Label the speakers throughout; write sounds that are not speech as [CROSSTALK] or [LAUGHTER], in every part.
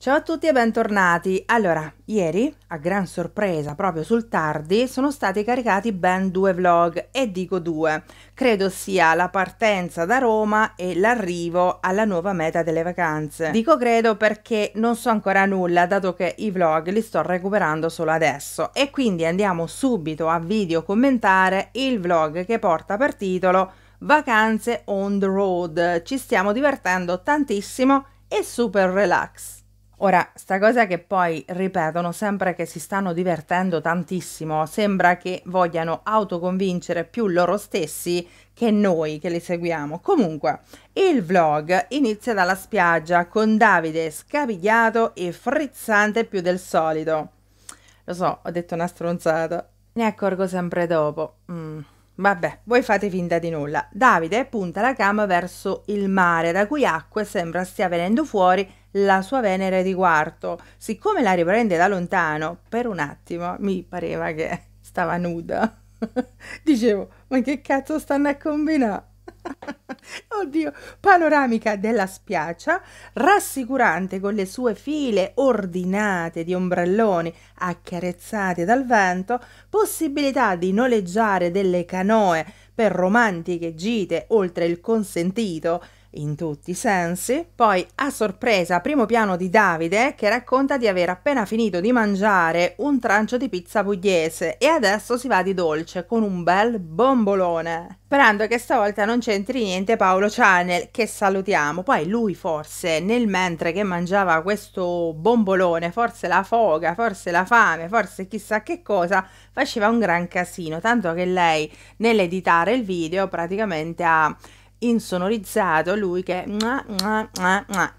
Speaker 1: Ciao a tutti e bentornati. Allora, ieri, a gran sorpresa, proprio sul tardi, sono stati caricati ben due vlog e dico due. Credo sia la partenza da Roma e l'arrivo alla nuova meta delle vacanze. Dico credo perché non so ancora nulla, dato che i vlog li sto recuperando solo adesso. E quindi andiamo subito a video commentare il vlog che porta per titolo Vacanze on the road. Ci stiamo divertendo tantissimo e super relax. Ora, sta cosa che poi ripetono sempre che si stanno divertendo tantissimo, sembra che vogliano autoconvincere più loro stessi che noi che li seguiamo. Comunque, il vlog inizia dalla spiaggia con Davide scapigliato e frizzante più del solito. Lo so, ho detto una stronzata. Ne accorgo sempre dopo. Mm. Vabbè, voi fate finta di nulla. Davide punta la cama verso il mare, da cui acqua sembra stia venendo fuori la sua Venere di quarto. Siccome la riprende da lontano, per un attimo mi pareva che stava nuda. [LAUGHS] Dicevo, ma che cazzo stanno a combinare? [LAUGHS] Oddio, panoramica della spiaggia, rassicurante con le sue file ordinate di ombrelloni accarezzati dal vento, possibilità di noleggiare delle canoe per romantiche gite oltre il consentito, in tutti i sensi. Poi, a sorpresa, primo piano di Davide che racconta di aver appena finito di mangiare un trancio di pizza pugliese e adesso si va di dolce con un bel bombolone. Sperando che stavolta non c'entri niente Paolo Chanel che salutiamo. Poi lui forse, nel mentre che mangiava questo bombolone, forse la foga, forse la fame, forse chissà che cosa, faceva un gran casino, tanto che lei nell'editare il video praticamente ha insonorizzato lui che...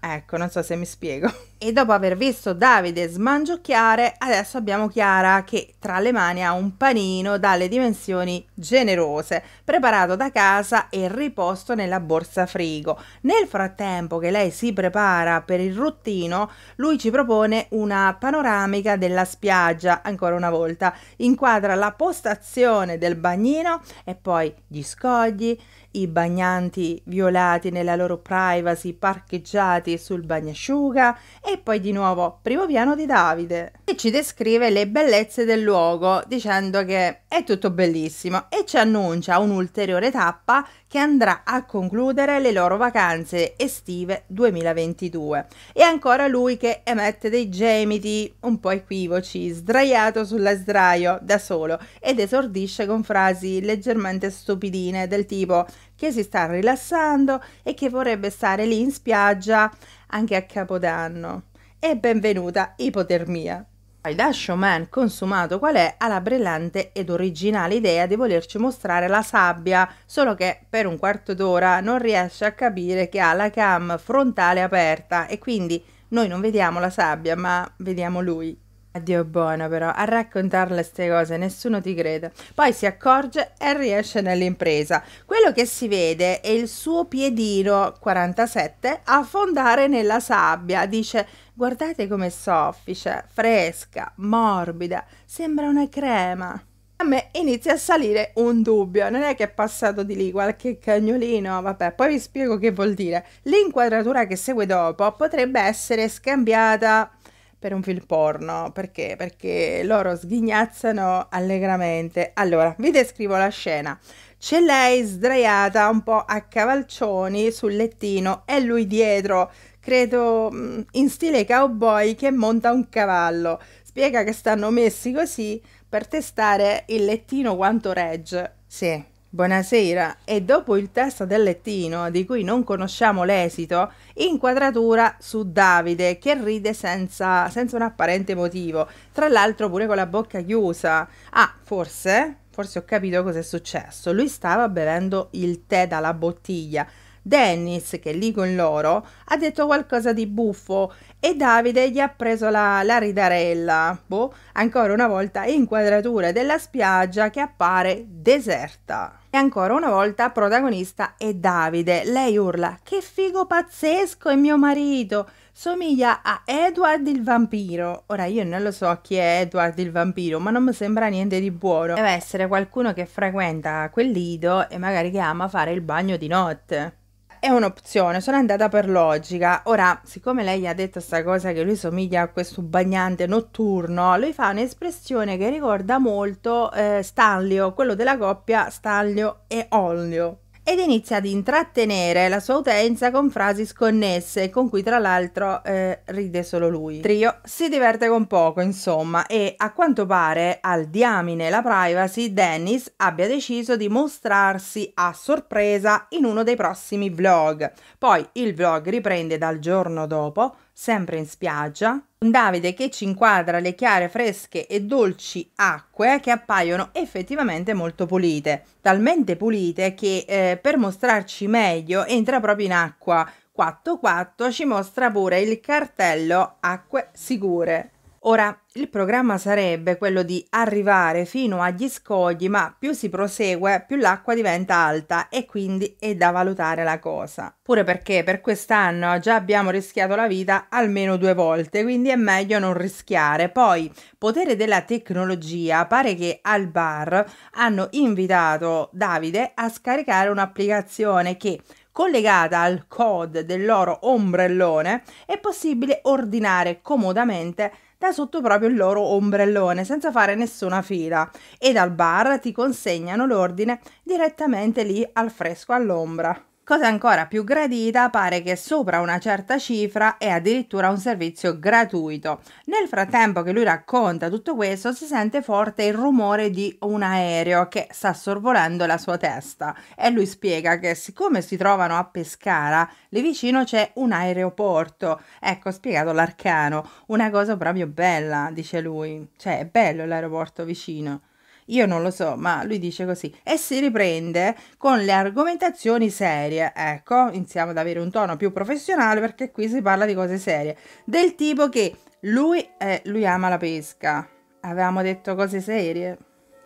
Speaker 1: ecco, non so se mi spiego. E dopo aver visto Davide smangiocchiare, adesso abbiamo Chiara che tra le mani ha un panino dalle dimensioni generose, preparato da casa e riposto nella borsa frigo. Nel frattempo che lei si prepara per il ruttino, lui ci propone una panoramica della spiaggia, ancora una volta, inquadra la postazione del bagnino e poi gli scogli, i bagnanti violati nella loro privacy parcheggiati sul bagnasciuga e poi di nuovo primo piano di Davide, che ci descrive le bellezze del luogo, dicendo che è tutto bellissimo e ci annuncia un'ulteriore tappa che andrà a concludere le loro vacanze estive 2022. E ancora lui che emette dei gemiti un po' equivoci, sdraiato sulla sdraio da solo ed esordisce con frasi leggermente stupidine del tipo che si sta rilassando e che vorrebbe stare lì in spiaggia anche a Capodanno. E benvenuta ipotermia il da showman consumato qual è, ha la brillante ed originale idea di volerci mostrare la sabbia, solo che per un quarto d'ora non riesce a capire che ha la cam frontale aperta e quindi noi non vediamo la sabbia ma vediamo lui. Dio buono però, a raccontarle queste cose nessuno ti crede. Poi si accorge e riesce nell'impresa. Quello che si vede è il suo piedino 47 affondare nella sabbia. Dice, guardate com'è soffice, fresca, morbida, sembra una crema. A me inizia a salire un dubbio, non è che è passato di lì qualche cagnolino, vabbè, poi vi spiego che vuol dire. L'inquadratura che segue dopo potrebbe essere scambiata per un film porno, perché? Perché loro sghignazzano allegramente. Allora, vi descrivo la scena. C'è lei sdraiata un po' a cavalcioni sul lettino e lui dietro, credo mm, in stile cowboy che monta un cavallo. Spiega che stanno messi così per testare il lettino quanto regge. Sì, Buonasera, e dopo il test del lettino, di cui non conosciamo l'esito, inquadratura su Davide che ride senza, senza un apparente motivo, tra l'altro pure con la bocca chiusa. Ah, forse, forse ho capito cosa è successo. Lui stava bevendo il tè dalla bottiglia Dennis, che è lì con loro, ha detto qualcosa di buffo e Davide gli ha preso la, la ridarella. Boh, ancora una volta inquadratura della spiaggia che appare deserta. E ancora una volta protagonista è Davide. Lei urla: Che figo pazzesco è mio marito! Somiglia a Edward il vampiro. Ora io non lo so chi è Edward il vampiro, ma non mi sembra niente di buono. Deve essere qualcuno che frequenta quel lido e magari che ama fare il bagno di notte è un'opzione, sono andata per logica. Ora, siccome lei ha detto questa cosa che lui somiglia a questo bagnante notturno, lui fa un'espressione che ricorda molto eh, Stanlio, quello della coppia Stanlio e Olio ed inizia ad intrattenere la sua utenza con frasi sconnesse, con cui tra l'altro eh, ride solo lui. Trio si diverte con poco, insomma, e a quanto pare al diamine la privacy Dennis abbia deciso di mostrarsi a sorpresa in uno dei prossimi vlog. Poi il vlog riprende dal giorno dopo sempre in spiaggia, un Davide che ci inquadra le chiare, fresche e dolci acque che appaiono effettivamente molto pulite, talmente pulite che eh, per mostrarci meglio entra proprio in acqua. 4 ci mostra pure il cartello acque sicure. Ora, il programma sarebbe quello di arrivare fino agli scogli, ma più si prosegue, più l'acqua diventa alta e quindi è da valutare la cosa. Pure perché per quest'anno già abbiamo rischiato la vita almeno due volte, quindi è meglio non rischiare. Poi, potere della tecnologia, pare che al bar hanno invitato Davide a scaricare un'applicazione che collegata al code del loro ombrellone, è possibile ordinare comodamente da sotto proprio il loro ombrellone senza fare nessuna fila e dal bar ti consegnano l'ordine direttamente lì al fresco all'ombra. Cosa ancora più gradita pare che sopra una certa cifra è addirittura un servizio gratuito. Nel frattempo che lui racconta tutto questo si sente forte il rumore di un aereo che sta sorvolando la sua testa e lui spiega che siccome si trovano a Pescara lì vicino c'è un aeroporto. Ecco, spiegato l'arcano, una cosa proprio bella, dice lui. Cioè è bello l'aeroporto vicino. Io non lo so, ma lui dice così e si riprende con le argomentazioni serie. Ecco, iniziamo ad avere un tono più professionale perché qui si parla di cose serie. Del tipo che lui, eh, lui ama la pesca. Avevamo detto cose serie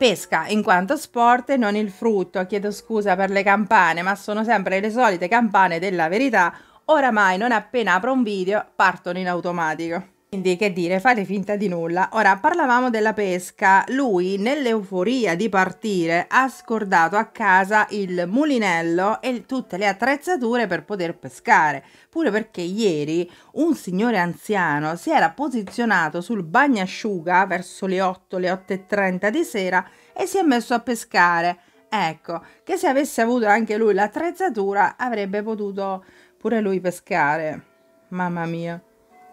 Speaker 1: pesca in quanto sport e non il frutto. Chiedo scusa per le campane, ma sono sempre le solite campane della verità. Oramai non appena apro un video partono in automatico. Quindi che dire, fate finta di nulla. Ora parlavamo della pesca, lui nell'euforia di partire ha scordato a casa il mulinello e tutte le attrezzature per poter pescare, pure perché ieri un signore anziano si era posizionato sul bagnasciuga verso le 8, le 8.30 di sera e si è messo a pescare. Ecco, che se avesse avuto anche lui l'attrezzatura avrebbe potuto pure lui pescare. Mamma mia.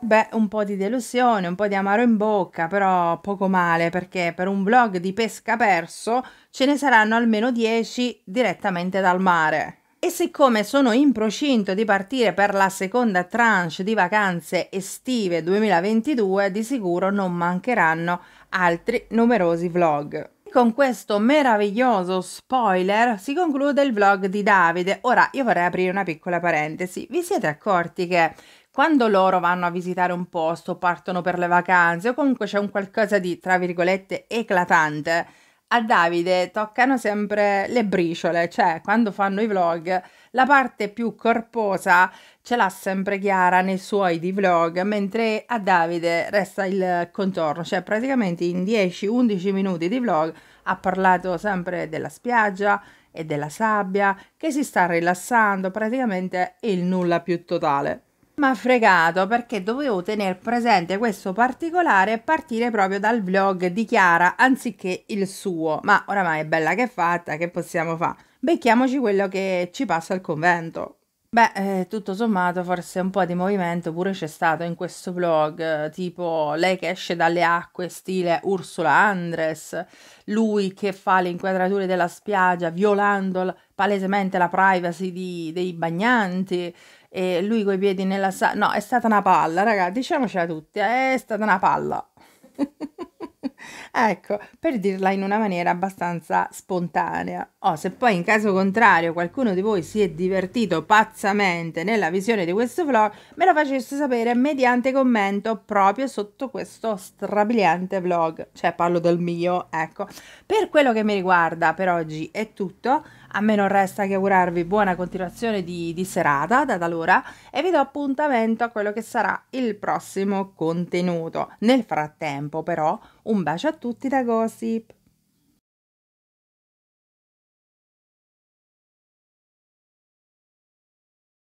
Speaker 1: Beh, un po' di delusione, un po' di amaro in bocca, però poco male perché per un vlog di pesca perso ce ne saranno almeno 10 direttamente dal mare. E siccome sono in procinto di partire per la seconda tranche di vacanze estive 2022, di sicuro non mancheranno altri numerosi vlog. con questo meraviglioso spoiler si conclude il vlog di Davide. Ora io vorrei aprire una piccola parentesi. Vi siete accorti che quando loro vanno a visitare un posto, partono per le vacanze o comunque c'è un qualcosa di, tra virgolette, eclatante, a Davide toccano sempre le briciole, cioè quando fanno i vlog la parte più corposa ce l'ha sempre Chiara nei suoi di vlog, mentre a Davide resta il contorno, cioè praticamente in 10-11 minuti di vlog ha parlato sempre della spiaggia e della sabbia che si sta rilassando, praticamente il nulla più totale. Ma fregato perché dovevo tenere presente questo particolare e partire proprio dal vlog di Chiara anziché il suo. Ma oramai è bella che è fatta, che possiamo fare? Becchiamoci quello che ci passa al convento. Beh, eh, tutto sommato forse un po' di movimento pure c'è stato in questo vlog, tipo lei che esce dalle acque stile Ursula Andres, lui che fa le inquadrature della spiaggia violando palesemente la privacy di, dei bagnanti, e lui coi piedi nella sa... No, è stata una palla, ragazzi, diciamocela tutti, è stata una palla. [LAUGHS] ecco, per dirla in una maniera abbastanza spontanea. Oh, se poi in caso contrario qualcuno di voi si è divertito pazzamente nella visione di questo vlog, me lo faceste sapere mediante commento proprio sotto questo strabiliante vlog, cioè parlo del mio, ecco. Per quello che mi riguarda per oggi è tutto, a me non resta che augurarvi buona continuazione di, di serata da talora e vi do appuntamento a quello che sarà il prossimo contenuto. Nel frattempo però un bacio a tutti da Gossip!